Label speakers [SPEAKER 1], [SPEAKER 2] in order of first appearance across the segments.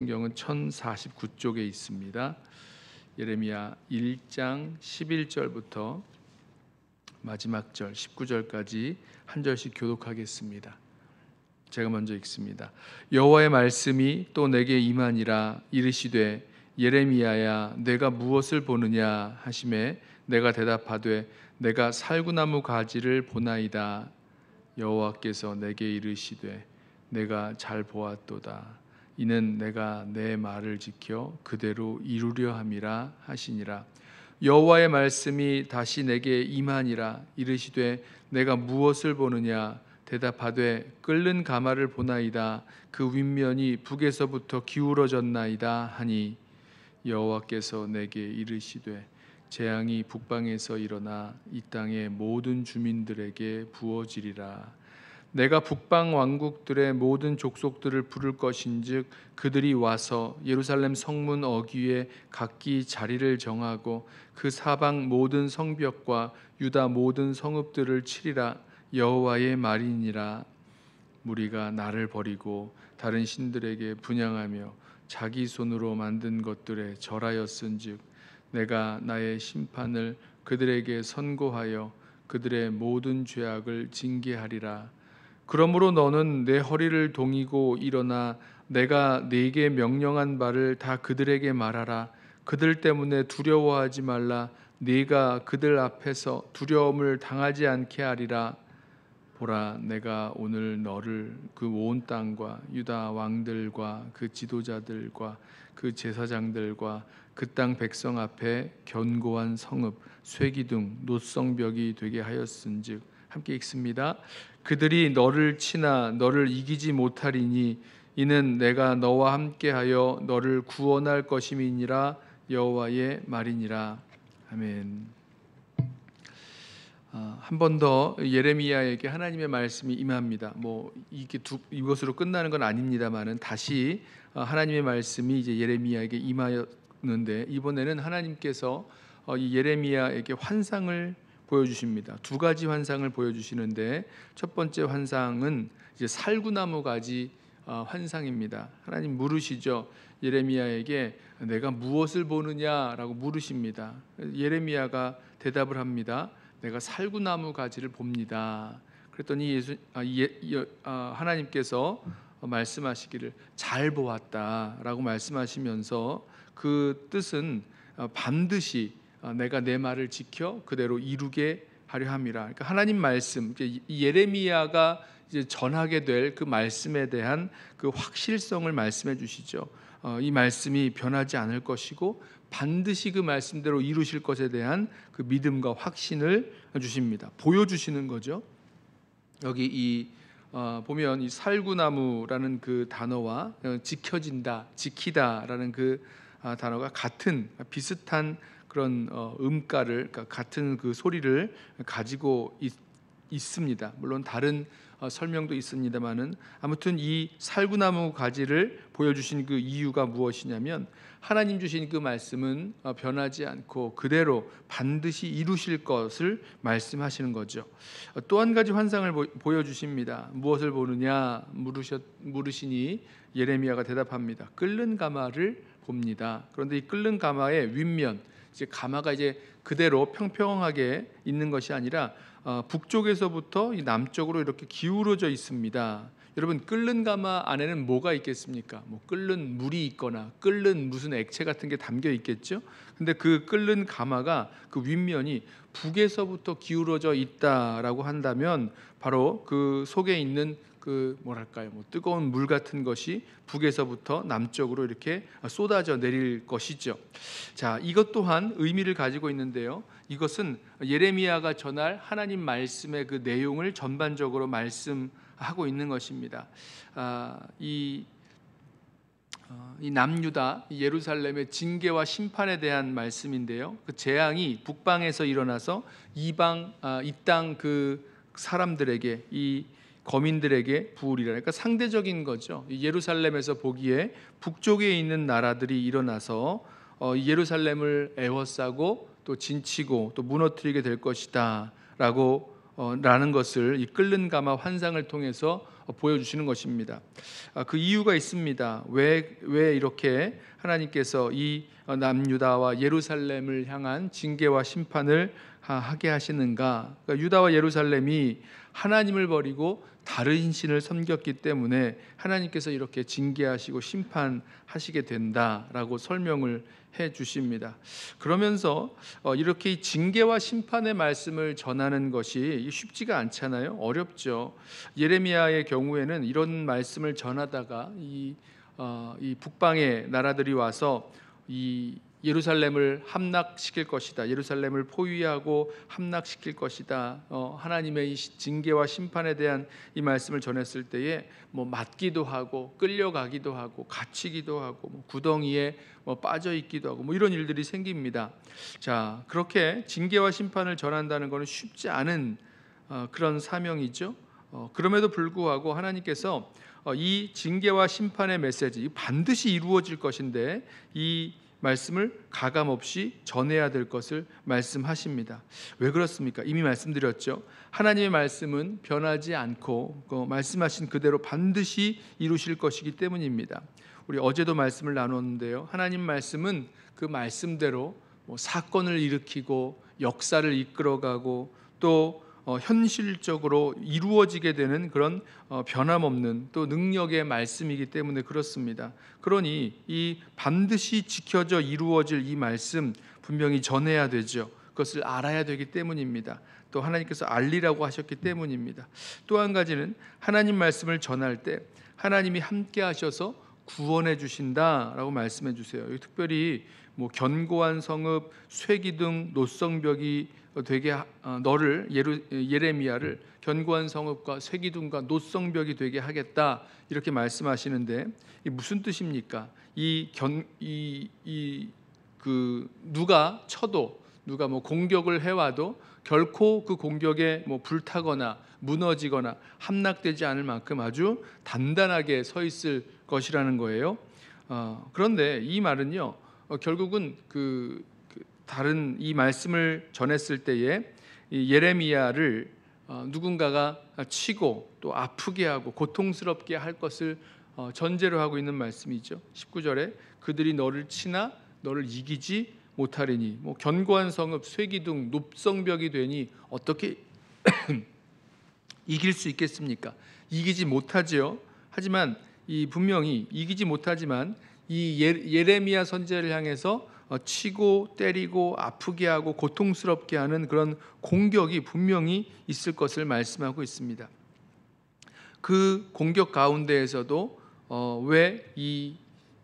[SPEAKER 1] 성경은 1049쪽에 있습니다. 예레미야 1장 11절부터 마지막 절 19절까지 한 절씩 교독하겠습니다. 제가 먼저 읽습니다. 여호와의 말씀이 또 내게 임하니라 이르시되 예레미야야 내가 무엇을 보느냐 하심에 내가 대답하되 내가 살구나무 가지를 보나이다 여호와께서 내게 이르시되 내가 잘 보았도다 이는 내가 내 말을 지켜 그대로 이루려 함이라 하시니라 여호와의 말씀이 다시 내게 임하니라 이르시되 내가 무엇을 보느냐 대답하되 끓는 가마를 보나이다 그 윗면이 북에서부터 기울어졌나이다 하니 여호와께서 내게 이르시되 재앙이 북방에서 일어나 이 땅의 모든 주민들에게 부어지리라 내가 북방 왕국들의 모든 족속들을 부를 것인즉 그들이 와서 예루살렘 성문 어귀에 각기 자리를 정하고 그 사방 모든 성벽과 유다 모든 성읍들을 치리라 여호와의 말이니라 무리가 나를 버리고 다른 신들에게 분양하며 자기 손으로 만든 것들에 절하였은즉 내가 나의 심판을 그들에게 선고하여 그들의 모든 죄악을 징계하리라 그러므로 너는 내 허리를 동이고 일어나 내가 네게 명령한 바를 다 그들에게 말하라. 그들 때문에 두려워하지 말라. 네가 그들 앞에서 두려움을 당하지 않게 하리라. 보라, 내가 오늘 너를 그 온 땅과 유다 왕들과 그 지도자들과 그 제사장들과 그 땅 백성 앞에 견고한 성읍, 쇠기둥, 노성벽이 되게 하였은즉 함께 읽습니다. 그들이 너를 치나 너를 이기지 못하리니 이는 내가 너와 함께하여 너를 구원할 것임이니라 여호와의 말이니라 아멘. 아, 한번 더 예레미야에게 하나님의 말씀이 임합니다. 뭐 이게 두, 이것으로 끝나는 건 아닙니다만은 다시 아, 하나님의 말씀이 이제 예레미야에게 임하였는데 이번에는 하나님께서 어, 이 예레미야에게 환상을 보여주십니다. 두 가지 환상을 보여주시는데 첫 번째 환상은 이제 살구나무 가지 어, 환상입니다. 하나님 물으시죠. 예레미야에게 내가 무엇을 보느냐라고 물으십니다. 예레미야가 대답을 합니다. 내가 살구나무 가지를 봅니다. 그랬더니 예수, 아, 예, 아, 하나님께서 말씀하시기를 잘 보았다라고 말씀하시면서 그 뜻은 어, 반드시 어, 내가 내 말을 지켜 그대로 이루게 하려 함이라. 그러니까 하나님 말씀, 예레미야가 이제 전하게 될 그 말씀에 대한 그 확실성을 말씀해 주시죠. 어, 이 말씀이 변하지 않을 것이고 반드시 그 말씀대로 이루실 것에 대한 그 믿음과 확신을 주십니다. 보여주시는 거죠. 여기 이 어, 보면 이 살구나무라는 그 단어와 어, 지켜진다, 지키다라는 그 아, 단어가 같은 비슷한 그런 어, 음가를 그러니까 같은 그 소리를 가지고 있, 습니다 물론 다른 어, 설명도 있습니다만은 아무튼 이 살구나무 가지를 보여주신 그 이유가 무엇이냐면 하나님 주신 그 말씀은 어, 변하지 않고 그대로 반드시 이루실 것을 말씀하시는 거죠. 또 한 가지 환상을 보여주십니다. 무엇을 보느냐 물으셨, 물으시니 예레미야가 대답합니다. 끓는 가마를 봅니다. 그런데 이 끓는 가마의 윗면 이제 가마가 이제 그대로 평평하게 있는 것이 아니라 어, 북쪽에서부터 남쪽으로 이렇게 기울어져 있습니다. 여러분 끓는 가마 안에는 뭐가 있겠습니까? 뭐 끓는 물이 있거나 끓는 무슨 액체 같은 게 담겨 있겠죠. 근데 그 끓는 가마가 그 윗면이 북에서부터 기울어져 있다라고 한다면 바로 그 속에 있는 그 뭐랄까요 뭐 뜨거운 물 같은 것이 북에서부터 남쪽으로 이렇게 쏟아져 내릴 것이죠. 자 이것 또한 의미를 가지고 있는데요. 이것은 예레미야가 전할 하나님 말씀의 그 내용을 전반적으로 말씀하고 있는 것입니다. 아, 이, 어, 이 남유다 예루살렘의 징계와 심판에 대한 말씀인데요. 그 재앙이 북방에서 일어나서 이방 아, 이땅 그 사람들에게 이 거민들에게 부으이라니까 그러니까 상대적인 거죠. 예루살렘에서 보기에 북쪽에 있는 나라들이 일어나서 어, 예루살렘을 애워싸고 또 진치고 또 무너뜨리게 될 것이다라고 어, 라는 것을 이 끓는 가마 환상을 통해서 어, 보여주시는 것입니다. 아, 그 이유가 있습니다. 왜, 왜 이렇게 하나님께서 이 남유다와 예루살렘을 향한 징계와 심판을 하게 하시는가? 그러니까 유다와 예루살렘이 하나님을 버리고 다른 신을 섬겼기 때문에 하나님께서 이렇게 징계하시고 심판하시게 된다라고 설명을 해 주십니다. 그러면서 어, 이렇게 징계와 심판의 말씀을 전하는 것이 쉽지가 않잖아요. 어렵죠. 예레미야의 경우에는 이런 말씀을 전하다가 이, 어, 이 북방의 나라들이 와서 이 예루살렘을 함락시킬 것이다. 예루살렘을 포위하고 함락시킬 것이다. 어, 하나님의 징계와 심판에 대한 이 말씀을 전했을 때에 뭐 맞기도 하고 끌려가기도 하고 갇히기도 하고 뭐 구덩이에 뭐 빠져 있기도 하고 뭐 이런 일들이 생깁니다. 자 그렇게 징계와 심판을 전한다는 것은 쉽지 않은 어, 그런 사명이죠. 어, 그럼에도 불구하고 하나님께서 어, 이 징계와 심판의 메시지 반드시 이루어질 것인데 이 말씀을 가감 없이 전해야 될 것을 말씀하십니다. 왜 그렇습니까? 이미 말씀드렸죠. 하나님의 말씀은 변하지 않고 그 말씀하신 그대로 반드시 이루실 것이기 때문입니다. 우리 어제도 말씀을 나눴는데요. 하나님 말씀은 그 말씀대로 뭐 사건을 일으키고 역사를 이끌어가고 또 어, 현실적으로 이루어지게 되는 그런 어, 변함없는 또 능력의 말씀이기 때문에 그렇습니다. 그러니 이 반드시 지켜져 이루어질 이 말씀 분명히 전해야 되죠. 그것을 알아야 되기 때문입니다. 또 하나님께서 알리라고 하셨기 때문입니다. 또 한 가지는 하나님 말씀을 전할 때 하나님이 함께 하셔서 구원해 주신다라고 말씀해 주세요. 특별히 뭐 견고한 성읍, 쇠기둥, 노성벽이 어, 되게 어, 너를 예루, 예레미야를 견고한 성읍과 쇠기둥과 노성벽이 되게 하겠다 이렇게 말씀하시는데 이 무슨 뜻입니까? 이 견 이 이 그 누가 쳐도 누가 뭐 공격을 해와도 결코 그 공격에 뭐 불타거나 무너지거나 함락되지 않을 만큼 아주 단단하게 서 있을 것이라는 거예요. 어, 그런데 이 말은요 어, 결국은 그 다른 이 말씀을 전했을 때에 예레미야를 어, 누군가가 치고 또 아프게 하고 고통스럽게 할 것을 어, 전제로 하고 있는 말씀이죠. 19절에 그들이 너를 치나 너를 이기지 못하리니 뭐 견고한 성읍 쇠기둥 높성벽이 되니 어떻게 이길 수 있겠습니까? 이기지 못하지요. 하지만 이 분명히 이기지 못하지만 이 예, 예레미야 선제를 향해서 어, 치고 때리고 아프게 하고 고통스럽게 하는 그런 공격이 분명히 있을 것을 말씀하고 있습니다. 그 공격 가운데에서도 어, 왜이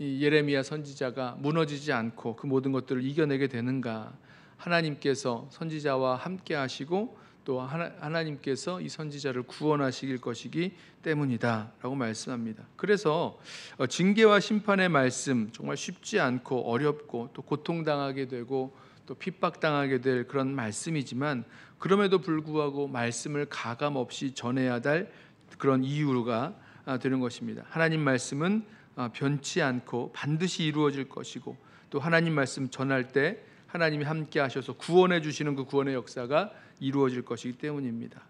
[SPEAKER 1] 예레미야 선지자가 무너지지 않고 그 모든 것들을 이겨내게 되는가? 하나님께서 선지자와 함께 하시고 또 하나, 님께서이 선지자를 구원하시길 것이기 때문이다라고 말씀합니다. 그래서 어, 징계와 심판의 말씀 정말 쉽지 않고 어렵고 또 고통당하게 되고 또 핍박당하게 될 그런 말씀이지만 그럼에도 불구하고 말씀을 가감 없이 전해야 될 그런 이유가 아, 되는 것입니다. 하나님 말씀은 아, 변치 않고 반드시 이루어질 것이고 또 하나님 말씀 전할 때 하나님이 함께 하셔서 구원해 주시는 그 구원의 역사가 이루어질 것이기 때문입니다.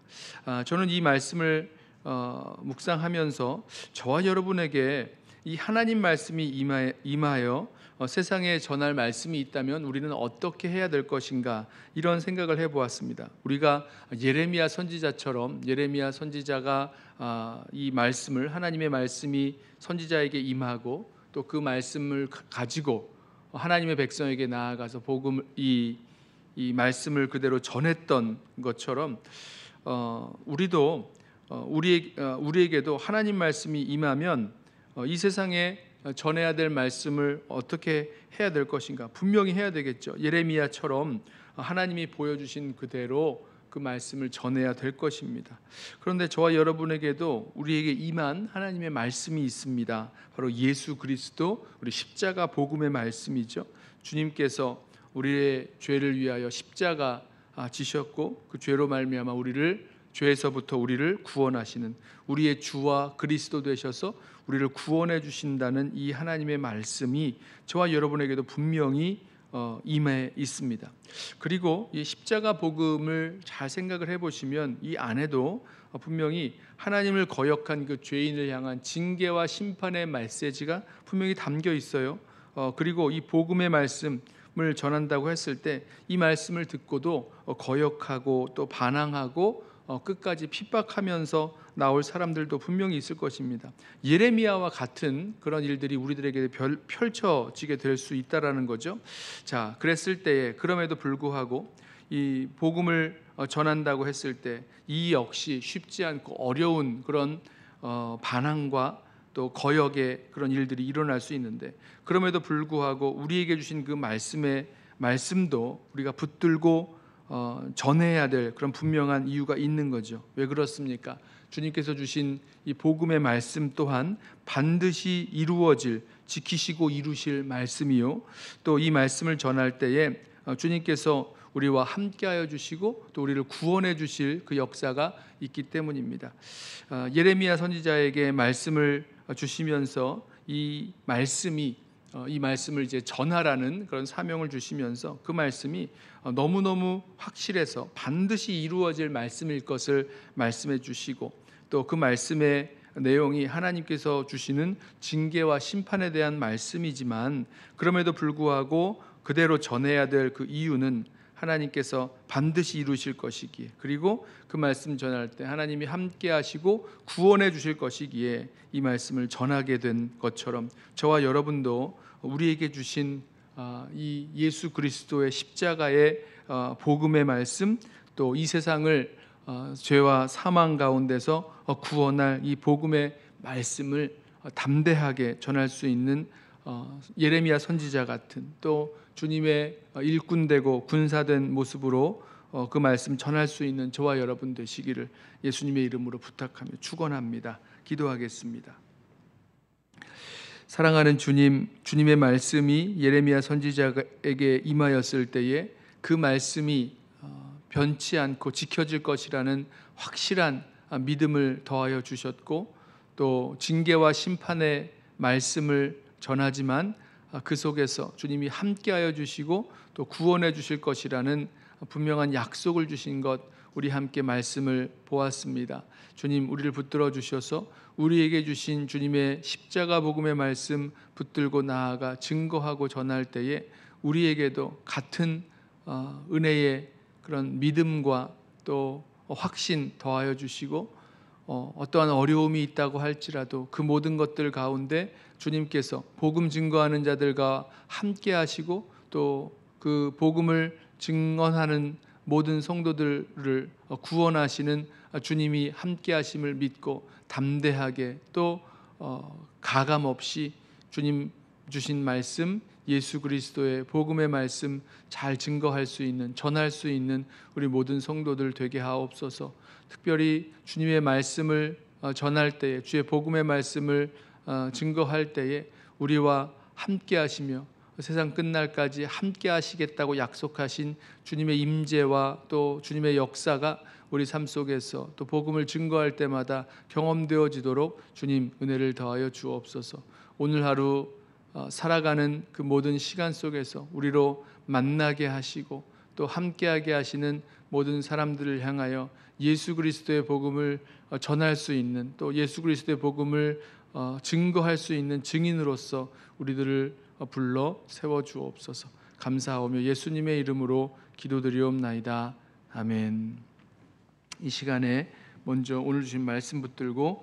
[SPEAKER 1] 아, 저는 이 말씀을 어, 묵상하면서 저와 여러분에게 이 하나님 말씀이 임하, 임하여 어, 세상에 전할 말씀이 있다면 우리는 어떻게 해야 될 것인가 이런 생각을 해보았습니다. 우리가 예레미야 선지자처럼 예레미야 선지자가 아, 이 말씀을 하나님의 말씀이 선지자에게 임하고 또 그 말씀을 가지고 하나님의 백성에게 나아가서 복음 이이 말씀을 그대로 전했던 것처럼 어, 우리도 어, 우리 어, 우리에게도 하나님 말씀이 임하면 어, 이 세상에 전해야 될 말씀을 어떻게 해야 될 것인가 분명히 해야 되겠죠. 예레미야처럼 하나님이 보여주신 그대로 그 말씀을 전해야 될 것입니다. 그런데 저와 여러분에게도 우리에게 임한 하나님의 말씀이 있습니다. 바로 예수 그리스도 우리 십자가 복음의 말씀이죠. 주님께서 우리의 죄를 위하여 십자가 아, 지셨고 그 죄로 말미암아 우리를 죄에서부터 우리를 구원하시는 우리의 주와 그리스도 되셔서 우리를 구원해 주신다는 이 하나님의 말씀이 저와 여러분에게도 분명히 어, 임해 있습니다. 그리고 이 십자가 복음을 잘 생각을 해보시면 이 안에도 어, 분명히 하나님을 거역한 그 죄인을 향한 징계와 심판의 메시지가 분명히 담겨 있어요. 어, 그리고 이 복음의 말씀 말씀을 전한다고 했을 때 이 말씀을 듣고도 어, 거역하고 또 반항하고 어, 끝까지 핍박하면서 나올 사람들도 분명히 있을 것입니다. 예레미야와 같은 그런 일들이 우리들에게 펼쳐지게 될 수 있다라는 거죠. 자, 그랬을 때에 그럼에도 불구하고 이 복음을 어, 전한다고 했을 때 이 역시 쉽지 않고 어려운 그런 반항과 또 거역의 그런 일들이 일어날 수 있는데 그럼에도 불구하고 우리에게 주신 그 말씀의 말씀도 우리가 붙들고 어, 전해야 될 그런 분명한 이유가 있는 거죠. 왜 그렇습니까? 주님께서 주신 이 복음의 말씀 또한 반드시 이루어질 지키시고 이루실 말씀이요. 또 이 말씀을 전할 때에 어, 주님께서 우리와 함께하여 주시고 또 우리를 구원해 주실 그 역사가 있기 때문입니다. 어, 예레미야 선지자에게 말씀을 주시면서 이 말씀이 어, 이 말씀을 이제 전하라는 그런 사명을 주시면서 그 말씀이 어, 너무너무 확실해서 반드시 이루어질 말씀일 것을 말씀해 주시고 또 그 말씀의 내용이 하나님께서 주시는 징계와 심판에 대한 말씀이지만 그럼에도 불구하고 그대로 전해야 될 그 이유는 하나님께서 반드시 이루실 것이기에 그리고 그 말씀 전할 때 하나님이 함께 하시고 구원해 주실 것이기에 이 말씀을 전하게 된 것처럼 저와 여러분도 우리에게 주신 아, 이 예수 그리스도의 십자가의 어, 복음의 말씀 또 이 세상을 어, 죄와 사망 가운데서 어, 구원할 이 복음의 말씀을 담대하게 전할 수 있는 어, 예레미야 선지자 같은 또 주님의 일꾼 되고 군사된 모습으로 어, 그 말씀 전할 수 있는 저와 여러분 되시기를 예수님의 이름으로 부탁하며 축원합니다. 기도하겠습니다. 사랑하는 주님, 주님의 말씀이 예레미야 선지자에게 임하였을 때에 그 말씀이 어, 변치 않고 지켜질 것이라는 확실한 믿음을 더하여 주셨고 또 징계와 심판의 말씀을 전하지만 아, 그 속에서 주님이 함께하여 주시고 또 구원해 주실 것이라는 분명한 약속을 주신 것 우리 함께 말씀을 보았습니다. 주님 우리를 붙들어 주셔서 우리에게 주신 주님의 십자가 복음의 말씀 붙들고 나아가 증거하고 전할 때에 우리에게도 같은 어, 은혜의 그런 믿음과 또 확신 더하여 주시고 어, 떠한 어려움이 있다고 할지라도 그 모든 것들 가운데 주님께서 복음 증거하는 자들과 함께 하시고 또 그 복음을 증언하는 모든 성도들을 어, 구원하시는 주님이 함께 하심을 믿고 담대하게 또 어, 가감 없이 주님 주신 말씀 예수 그리스도의 복음의 말씀 잘 증거할 수 있는 전할 수 있는 우리 모든 성도들 되게 하옵소서. 특별히 주님의 말씀을 어, 전할 때에 주의 복음의 말씀을 어, 증거할 때에 우리와 함께 하시며 세상 끝날까지 함께 하시겠다고 약속하신 주님의 임재와 또 주님의 역사가 우리 삶 속에서 또 복음을 증거할 때마다 경험되어지도록 주님 은혜를 더하여 주옵소서. 오늘 하루 어, 살아가는 그 모든 시간 속에서 우리로 만나게 하시고 또 함께하게 하시는 모든 사람들을 향하여 예수 그리스도의 복음을 어, 전할 수 있는 또 예수 그리스도의 복음을 어, 증거할 수 있는 증인으로서 우리들을 불러 세워 주옵소서. 감사하며 오 예수님의 이름으로 기도드리옵나이다. 아멘. 이 시간에 먼저 오늘 주신 말씀 붙들고